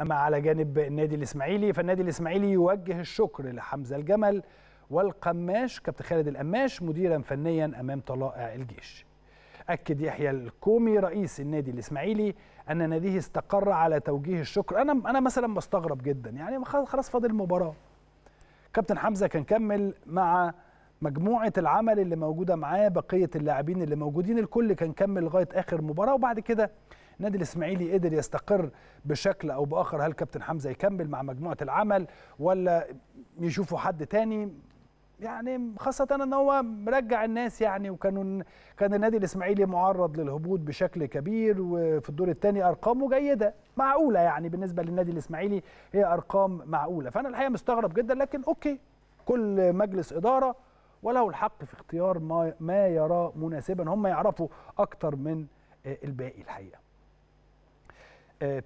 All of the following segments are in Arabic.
أما على جانب النادي الإسماعيلي فالنادي الإسماعيلي يوجه الشكر لحمزة الجمل والقماش كابتن خالد القماش مديرا فنيا أمام طلائع الجيش أكد يحيى الكومي رئيس النادي الإسماعيلي أن ناديه استقر على توجيه الشكر أنا أنا مثلا مستغرب جدا يعني خلاص فاضل المباراة كابتن حمزة كان كمل مع مجموعة العمل اللي موجودة معاه بقية اللاعبين اللي موجودين الكل كان كمل لغاية آخر مباراة وبعد كده النادي الاسماعيلي قدر يستقر بشكل او باخر هل كابتن حمزه يكمل مع مجموعه العمل ولا يشوفوا حد تاني يعني خاصة ان هو مرجع الناس يعني وكانوا كان النادي الاسماعيلي معرض للهبوط بشكل كبير وفي الدور الثاني ارقامه جيدة معقولة يعني بالنسبة للنادي الاسماعيلي هي ارقام معقولة فانا الحقيقة مستغرب جدا لكن اوكي كل مجلس ادارة وله الحق في اختيار ما, ما يراه مناسبا هم يعرفوا اكتر من الباقي الحقيقة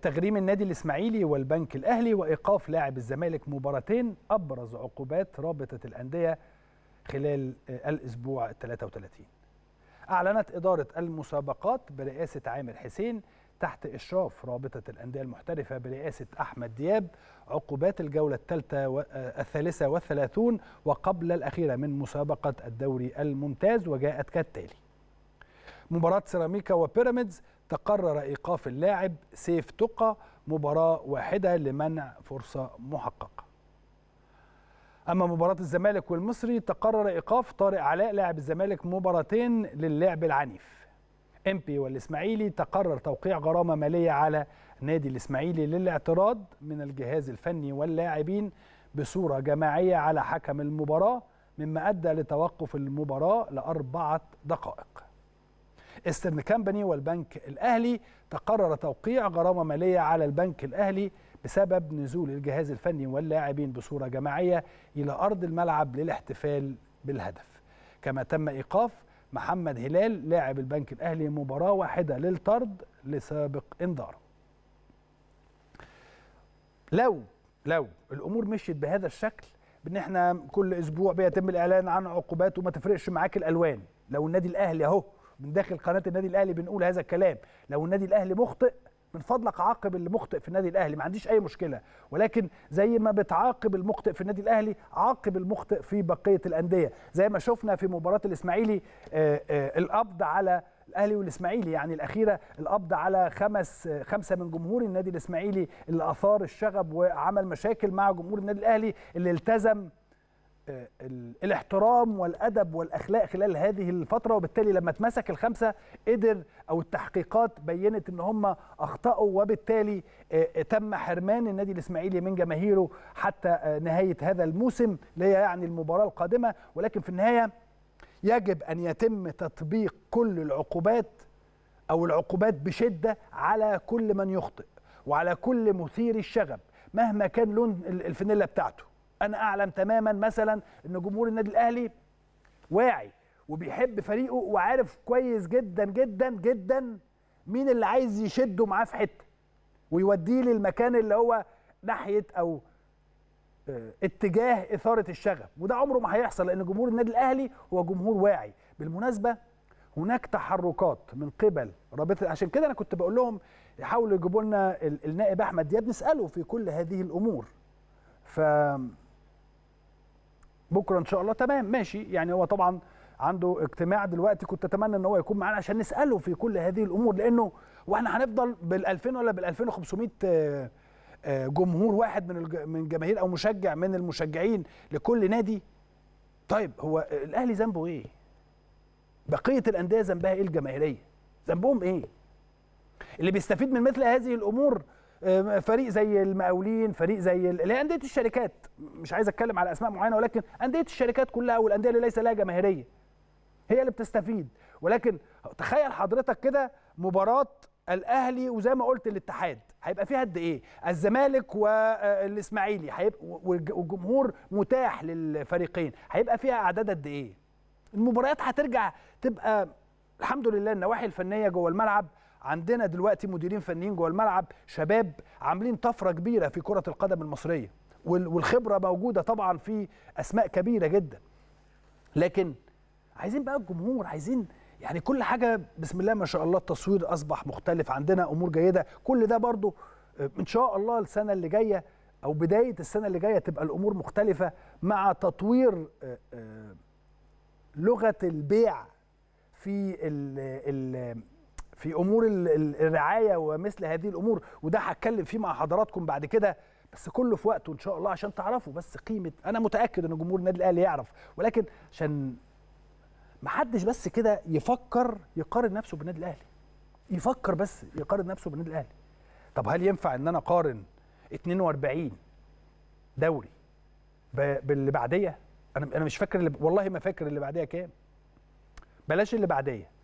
تغريم النادي الإسماعيلي والبنك الأهلي وإيقاف لاعب الزمالك مباراتين أبرز عقوبات رابطة الأندية خلال آه، الأسبوع 33 أعلنت إدارة المسابقات برئاسة عامر حسين تحت إشراف رابطة الأندية المحترفة برئاسة أحمد دياب عقوبات الجولة الثالثة والثالثه الثالثة والثلاثون وقبل الأخيرة من مسابقة الدوري الممتاز وجاءت كالتالي مباراة سيراميكا وبيراميدز تقرر إيقاف اللاعب سيف تقى مباراة واحدة لمنع فرصة محققة أما مباراة الزمالك والمصري تقرر إيقاف طارق علاء لاعب الزمالك مباراتين للعب العنيف إمبي والإسماعيلي تقرر توقيع غرامة مالية على نادي الإسماعيلي للاعتراض من الجهاز الفني واللاعبين بصورة جماعية على حكم المباراة مما أدى لتوقف المباراة لأربعة دقائق استرن كامباني والبنك الأهلي تقرر توقيع غرامة مالية على البنك الأهلي بسبب نزول الجهاز الفني واللاعبين بصورة جماعية إلى أرض الملعب للاحتفال بالهدف كما تم إيقاف محمد هلال لاعب البنك الأهلي مباراة واحدة للطرد لسابق إنذار لو لو الأمور مشيت بهذا الشكل بأن احنا كل أسبوع بيتم الإعلان عن عقوبات وما تفرقش معاك الألوان لو النادي الأهلي أهو من داخل قناه النادي الاهلي بنقول هذا الكلام لو النادي الاهلي مخطئ من فضلك عاقب اللي مخطئ في النادي الاهلي ما عنديش اي مشكله ولكن زي ما بتعاقب المخطئ في النادي الاهلي عاقب المخطئ في بقيه الانديه زي ما شفنا في مباراه الاسماعيلي آه، آه، القبض على الاهلي والاسماعيلي يعني الاخيره القبض على خمس خمسه من جمهور النادي الاسماعيلي اللي اثار الشغب وعمل مشاكل مع جمهور النادي الاهلي اللي التزم الاحترام والادب والاخلاق خلال هذه الفتره وبالتالي لما اتمسك الخمسه قدر او التحقيقات بينت ان هم اخطاوا وبالتالي آه، تم حرمان النادي الاسماعيلي من جماهيره حتى آه، نهايه هذا الموسم اللي هي يعني المباراه القادمه ولكن في النهايه يجب ان يتم تطبيق كل العقوبات او العقوبات بشده على كل من يخطئ وعلى كل مثير الشغب مهما كان لون الفانيلا بتاعته انا اعلم تماما مثلا ان جمهور النادي الاهلي واعي وبيحب فريقه وعارف كويس جدا جدا جدا مين اللي عايز يشده معاه في حته ويوديه للمكان اللي هو ناحيه او آه، اتجاه اثاره الشغب وده عمره ما هيحصل لان جمهور النادي الاهلي هو جمهور واعي بالمناسبه هناك تحركات من قبل رابطه عشان كده انا كنت بقول لهم يحاولوا يجيبوا لنا النائب احمد دياب نساله في كل هذه الامور ف بكره ان شاء الله تمام ماشي يعني هو طبعا عنده اجتماع دلوقتي كنت اتمنى ان هو يكون معانا عشان نساله في كل هذه الامور لانه واحنا هنفضل بال2000 ولا بال2500 آه، آه، جمهور واحد من من جماهير او مشجع من المشجعين لكل نادي طيب هو الاهلي ذنبه ايه بقيه الانديه ذنبها ايه الجماهيريه ذنبهم ايه اللي بيستفيد من مثل هذه الامور فريق زي المقاولين فريق زي اللي هي انديه الشركات مش عايز اتكلم على اسماء معينه ولكن انديه الشركات كلها والانديه اللي ليس لها جماهيريه هي اللي بتستفيد ولكن تخيل حضرتك كده مباراه الاهلي وزي ما قلت الاتحاد هيبقى فيها قد ايه الزمالك والاسماعيلي آه، هيبقى والجمهور متاح للفريقين هيبقى فيها اعداد قد ايه المباريات هترجع تبقى الحمد لله النواحي الفنيه جوه الملعب عندنا دلوقتي مديرين فنيين جوه الملعب شباب عاملين طفره كبيره في كره القدم المصريه والخبره موجوده طبعا في اسماء كبيره جدا لكن عايزين بقى الجمهور عايزين يعني كل حاجه بسم الله ما شاء الله التصوير اصبح مختلف عندنا امور جيده كل ده برضو آه، ان شاء الله السنه اللي جايه او بدايه السنه اللي جايه تبقى الامور مختلفه مع تطوير آه، آه، لغه البيع في في امور الرعايه ومثل هذه الامور وده هتكلم فيه مع حضراتكم بعد كده بس كله في وقته ان شاء الله عشان تعرفوا بس قيمه انا متاكد ان جمهور النادي الاهلي يعرف ولكن عشان ما حدش بس كده يفكر يقارن نفسه بالنادي الاهلي يفكر بس يقارن نفسه بالنادي الاهلي طب هل ينفع ان انا اقارن 42 دوري باللي بعديه انا انا مش فاكر اللي والله ما فاكر اللي بعديه كام بلاش اللي بعديه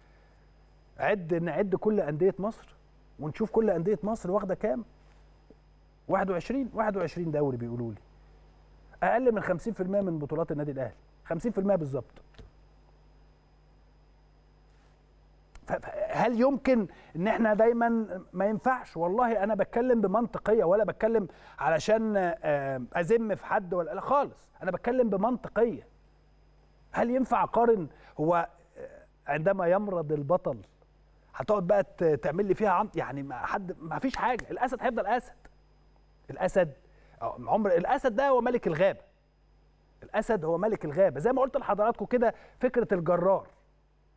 عد نعد كل انديه مصر ونشوف كل انديه مصر واخده كام 21 21 دوري بيقولوا لي اقل من 50% من بطولات النادي الاهلي 50% بالظبط هل يمكن ان احنا دايما ما ينفعش والله انا بتكلم بمنطقيه ولا بتكلم علشان اذم آه، في حد ولا لا خالص انا بتكلم بمنطقيه هل ينفع اقارن هو آه، عندما يمرض البطل هتقعد بقى تعمل لي فيها عم يعني ما حد ما فيش حاجه الاسد هيفضل اسد الاسد عمر الاسد ده هو ملك الغابه الاسد هو ملك الغابه زي ما قلت لحضراتكم كده فكره الجرار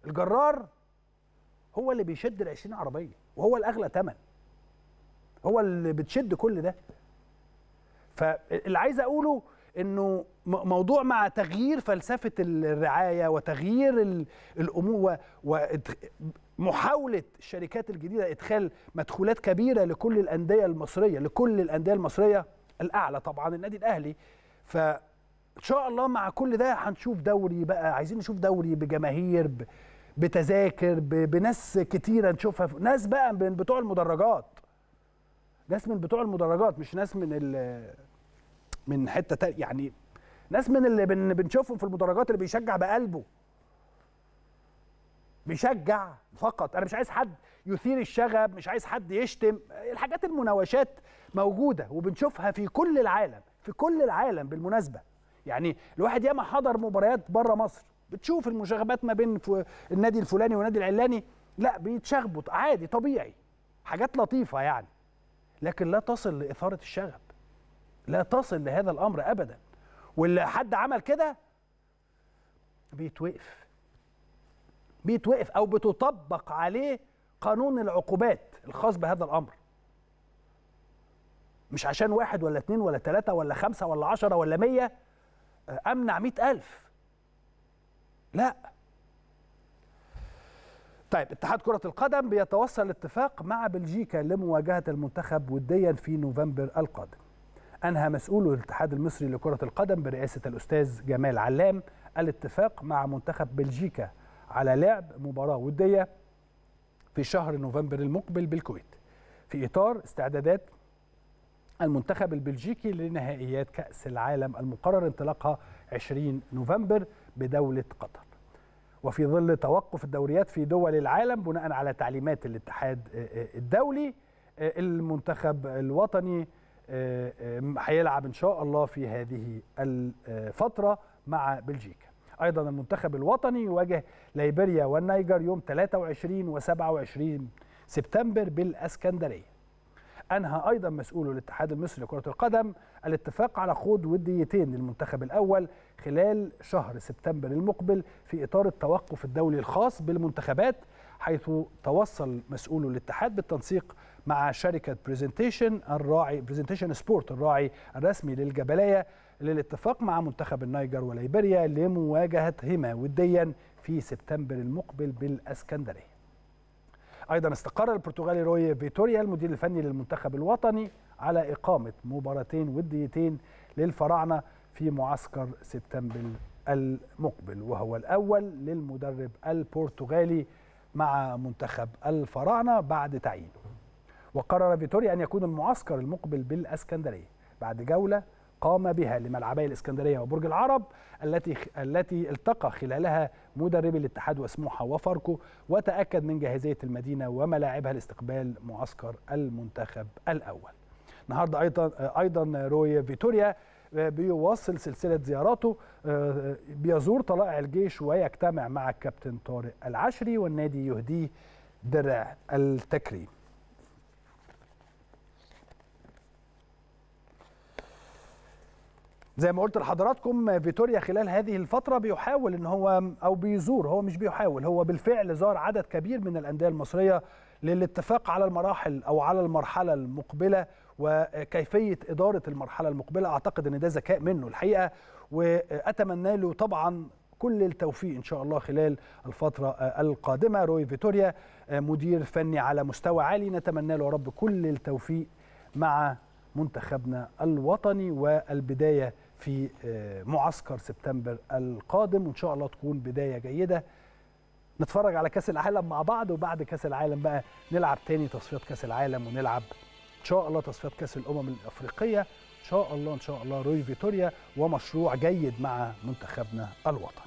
الجرار هو اللي بيشد ال 20 عربيه وهو الاغلى ثمن هو اللي بتشد كل ده فاللي عايز اقوله انه موضوع مع تغيير فلسفه الرعايه وتغيير الامور و... محاوله الشركات الجديده ادخال مدخولات كبيره لكل الانديه المصريه لكل الانديه المصريه الاعلى طبعا النادي الاهلي ف ان شاء الله مع كل ده هنشوف دوري بقى عايزين نشوف دوري بجماهير ب... بتذاكر ب... بناس كتيره نشوفها ناس بقى من بتوع المدرجات ناس من بتوع المدرجات مش ناس من ال... من حته تق... يعني ناس من اللي بن... بنشوفهم في المدرجات اللي بيشجع بقلبه بيشجع فقط انا مش عايز حد يثير الشغب مش عايز حد يشتم الحاجات المناوشات موجوده وبنشوفها في كل العالم في كل العالم بالمناسبه يعني الواحد ياما حضر مباريات بره مصر بتشوف المشاغبات ما بين النادي الفلاني والنادي العلاني لا بيتشاغبوا عادي طبيعي حاجات لطيفه يعني لكن لا تصل لاثاره الشغب لا تصل لهذا الامر ابدا واللي حد عمل كده بيتوقف بيتوقف او بتطبق عليه قانون العقوبات الخاص بهذا الامر مش عشان واحد ولا اتنين ولا تلاتة ولا خمسة ولا عشرة ولا مية آه، أمنع مئة ألف لا طيب اتحاد كرة القدم بيتوصل لاتفاق مع بلجيكا لمواجهة المنتخب وديا في نوفمبر القادم أنهى مسؤول الاتحاد المصري لكرة القدم برئاسة الأستاذ جمال علام الاتفاق مع منتخب بلجيكا على لعب مباراة ودية في شهر نوفمبر المقبل بالكويت في إطار استعدادات المنتخب البلجيكي لنهائيات كأس العالم المقرر انطلاقها 20 نوفمبر بدولة قطر وفي ظل توقف الدوريات في دول العالم بناء على تعليمات الاتحاد آه، آه، الدولي آه، المنتخب الوطني هيلعب ان شاء الله في هذه الفتره مع بلجيكا أيضا المنتخب الوطني يواجه ليبيريا والنيجر يوم 23 و 27 سبتمبر بالاسكندريه. انهى ايضا مسؤول الاتحاد المصري لكره القدم الاتفاق على خوض وديتين للمنتخب الاول خلال شهر سبتمبر المقبل في اطار التوقف الدولي الخاص بالمنتخبات حيث توصل مسؤول الاتحاد بالتنسيق مع شركه برزنتيشن الراعي برزنتيشن سبورت الراعي الرسمي للجبلايه للاتفاق مع منتخب النيجر وليبيريا لمواجهتهما وديا في سبتمبر المقبل بالاسكندريه. ايضا استقر البرتغالي روي فيتوريا المدير الفني للمنتخب الوطني على اقامه مباراتين وديتين للفراعنه في معسكر سبتمبر المقبل وهو الاول للمدرب البرتغالي مع منتخب الفراعنه بعد تعيينه. وقرر فيتوريا ان يكون المعسكر المقبل بالاسكندريه بعد جوله قام بها لملعبي الإسكندرية وبرج العرب التي التي التقى خلالها مدربي الاتحاد وسموحة وفاركو وتأكد من جاهزية المدينة وملاعبها لاستقبال معسكر المنتخب الأول النهارده ايضا ايضا روي فيتوريا آه، بيواصل سلسله زياراته آه، بيزور طلائع الجيش ويجتمع مع الكابتن طارق العشري والنادي يهديه درع التكريم زي ما قلت لحضراتكم فيتوريا خلال هذه الفترة بيحاول ان هو او بيزور هو مش بيحاول هو بالفعل زار عدد كبير من الاندية المصرية للاتفاق على المراحل او على المرحلة المقبلة وكيفية ادارة المرحلة المقبلة اعتقد ان ده ذكاء منه الحقيقة واتمنى له طبعا كل التوفيق ان شاء الله خلال الفتره القادمه روي فيتوريا مدير فني على مستوى عالي نتمنى له يا رب كل التوفيق مع منتخبنا الوطني والبدايه في آه، معسكر سبتمبر القادم وان شاء الله تكون بدايه جيده نتفرج على كاس العالم مع بعض وبعد كاس العالم بقى نلعب تاني تصفيات كاس العالم ونلعب ان شاء الله تصفيات كاس الامم الافريقيه ان شاء الله ان شاء الله روي فيتوريا ومشروع جيد مع منتخبنا الوطني